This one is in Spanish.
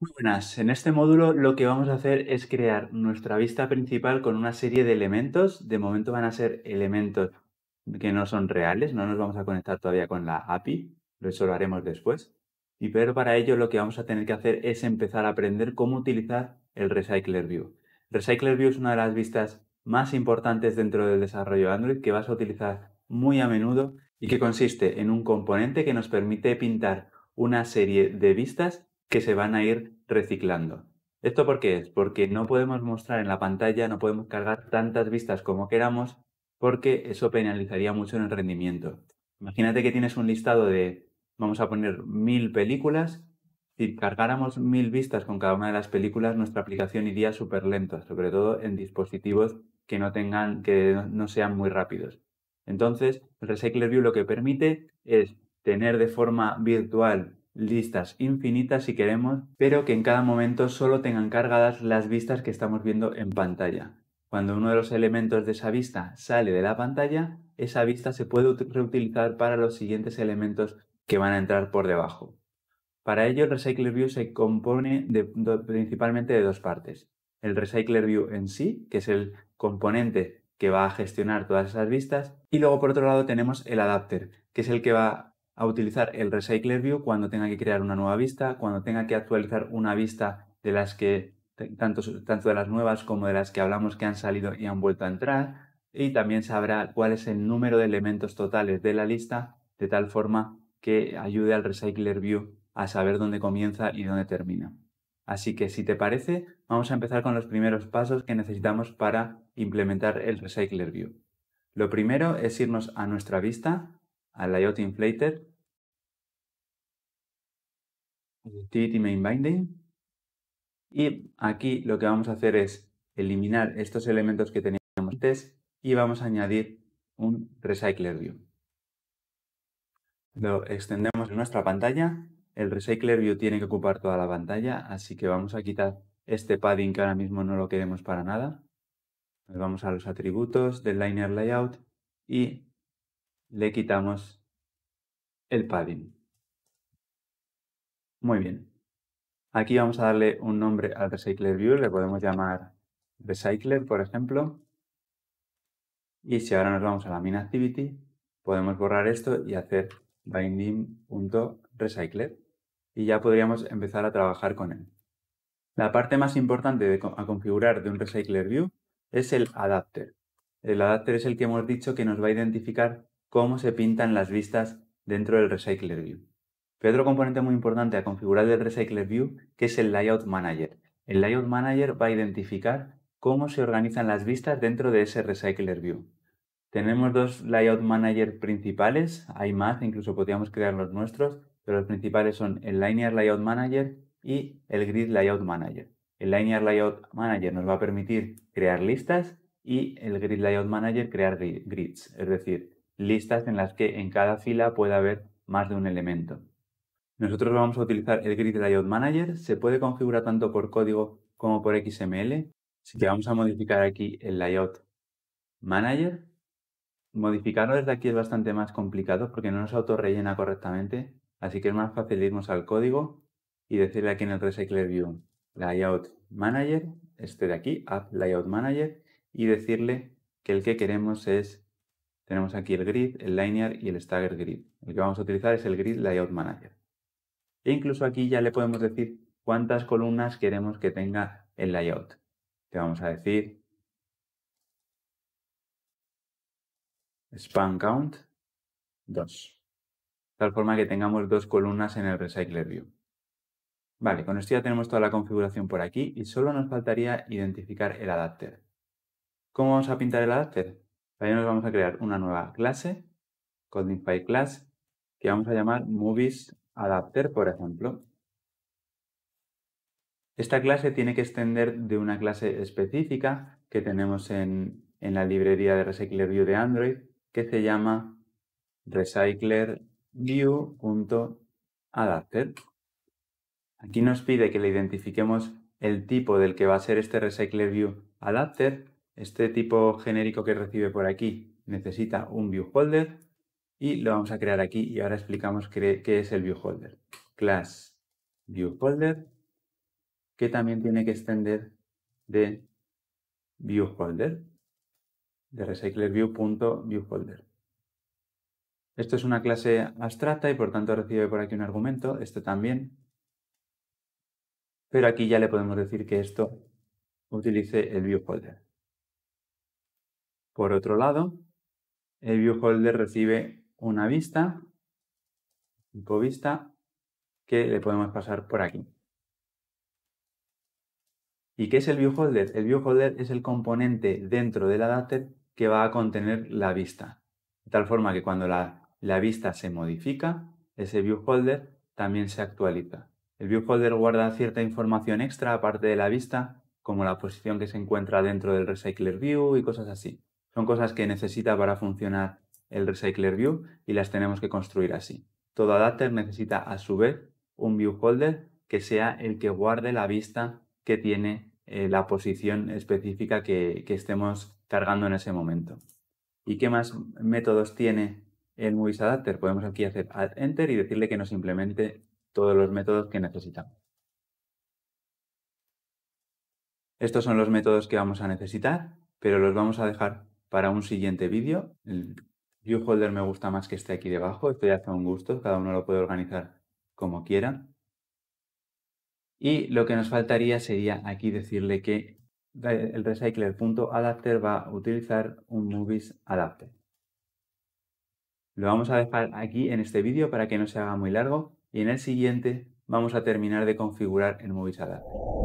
Muy buenas. En este módulo lo que vamos a hacer es crear nuestra vista principal con una serie de elementos. De momento van a ser elementos que no son reales, no nos vamos a conectar todavía con la API, eso lo haremos después. Y pero para ello lo que vamos a tener que hacer es empezar a aprender cómo utilizar el Recycler View. Recycler View es una de las vistas más importantes dentro del desarrollo Android que vas a utilizar muy a menudo y que consiste en un componente que nos permite pintar una serie de vistas que se van a ir reciclando. ¿Esto por qué es? Porque no podemos mostrar en la pantalla, no podemos cargar tantas vistas como queramos, porque eso penalizaría mucho en el rendimiento. Imagínate que tienes un listado de, vamos a poner mil películas, si cargáramos mil vistas con cada una de las películas, nuestra aplicación iría súper lenta, sobre todo en dispositivos que no tengan, que no sean muy rápidos. Entonces, Recycler View lo que permite es tener de forma virtual listas infinitas si queremos, pero que en cada momento solo tengan cargadas las vistas que estamos viendo en pantalla. Cuando uno de los elementos de esa vista sale de la pantalla, esa vista se puede reutilizar para los siguientes elementos que van a entrar por debajo. Para ello, el Recycler se compone principalmente de dos partes. El RecyclerView en sí, que es el componente que va a gestionar todas esas vistas, y luego por otro lado tenemos el adapter, que es el que va a utilizar el Recycler View cuando tenga que crear una nueva vista, cuando tenga que actualizar una vista de las que, tanto, tanto de las nuevas como de las que hablamos que han salido y han vuelto a entrar, y también sabrá cuál es el número de elementos totales de la lista, de tal forma que ayude al Recycler View a saber dónde comienza y dónde termina. Así que si te parece, vamos a empezar con los primeros pasos que necesitamos para implementar el Recycler View. Lo primero es irnos a nuestra vista, al Layout Inflator, Activity Main Binding. Y aquí lo que vamos a hacer es eliminar estos elementos que teníamos antes y vamos a añadir un Recycler View. Lo extendemos en nuestra pantalla. El Recycler View tiene que ocupar toda la pantalla, así que vamos a quitar este padding que ahora mismo no lo queremos para nada. Nos vamos a los atributos del Liner Layout y le quitamos el padding. Muy bien. Aquí vamos a darle un nombre al Recycler View, le podemos llamar Recycler, por ejemplo. Y si ahora nos vamos a la Min Activity, podemos borrar esto y hacer binding.recycler. Y ya podríamos empezar a trabajar con él. La parte más importante de a configurar de un Recycler View es el adapter. El adapter es el que hemos dicho que nos va a identificar cómo se pintan las vistas dentro del Recycler View. Pero otro componente muy importante a configurar del Recycler View, que es el Layout Manager. El Layout Manager va a identificar cómo se organizan las vistas dentro de ese Recycler View. Tenemos dos Layout Manager principales, hay más, incluso podríamos crear los nuestros, pero los principales son el Linear Layout Manager y el Grid Layout Manager. El Linear Layout Manager nos va a permitir crear listas y el Grid Layout Manager crear grids, es decir, listas en las que en cada fila puede haber más de un elemento. Nosotros vamos a utilizar el Grid Layout Manager, se puede configurar tanto por código como por XML. Así que vamos a modificar aquí el Layout Manager. Modificarlo desde aquí es bastante más complicado porque no nos autorrellena correctamente, así que es más fácil irnos al código y decirle aquí en el Recycler View Layout Manager, este de aquí, App Layout Manager, y decirle que el que queremos es tenemos aquí el grid, el linear y el stagger grid. El que vamos a utilizar es el grid layout manager. E incluso aquí ya le podemos decir cuántas columnas queremos que tenga el layout. Le vamos a decir span count 2. tal forma que tengamos dos columnas en el recycler view. Vale, con esto ya tenemos toda la configuración por aquí y solo nos faltaría identificar el adapter. ¿Cómo vamos a pintar el adapter? También nos vamos a crear una nueva clase, CodifyClass, Class, que vamos a llamar Movies Adapter, por ejemplo. Esta clase tiene que extender de una clase específica que tenemos en, la librería de RecyclerView de Android, que se llama recyclerview.adapter. Aquí nos pide que le identifiquemos el tipo del que va a ser este recyclerViewAdapter este tipo genérico que recibe por aquí necesita un viewholder y lo vamos a crear aquí y ahora explicamos qué, es el viewholder. Class viewholder que también tiene que extender de viewholder, de recyclerView.viewholder. Esto es una clase abstracta y por tanto recibe por aquí un argumento, esto también. Pero aquí ya le podemos decir que esto utilice el viewholder. Por otro lado, el viewholder recibe una vista, tipo vista, que le podemos pasar por aquí. ¿Y qué es el viewholder? El viewholder es el componente dentro del adapter que va a contener la vista. De tal forma que cuando la, vista se modifica, ese viewholder también se actualiza. El viewholder guarda cierta información extra aparte de la vista, como la posición que se encuentra dentro del recycler view y cosas así. Son cosas que necesita para funcionar el Recycler View y las tenemos que construir así. Todo adapter necesita a su vez un view holder que sea el que guarde la vista que tiene eh, la posición específica que, que, estemos cargando en ese momento. ¿Y qué más métodos tiene el Movies Adapter? Podemos aquí hacer add enter y decirle que nos implemente todos los métodos que necesitamos. Estos son los métodos que vamos a necesitar, pero los vamos a dejar para un siguiente vídeo. El viewholder me gusta más que esté aquí debajo. Esto ya un gusto. Cada uno lo puede organizar como quiera. Y lo que nos faltaría sería aquí decirle que el recycler.adapter va a utilizar un movies adapter. Lo vamos a dejar aquí en este vídeo para que no se haga muy largo y en el siguiente vamos a terminar de configurar el movies adapter.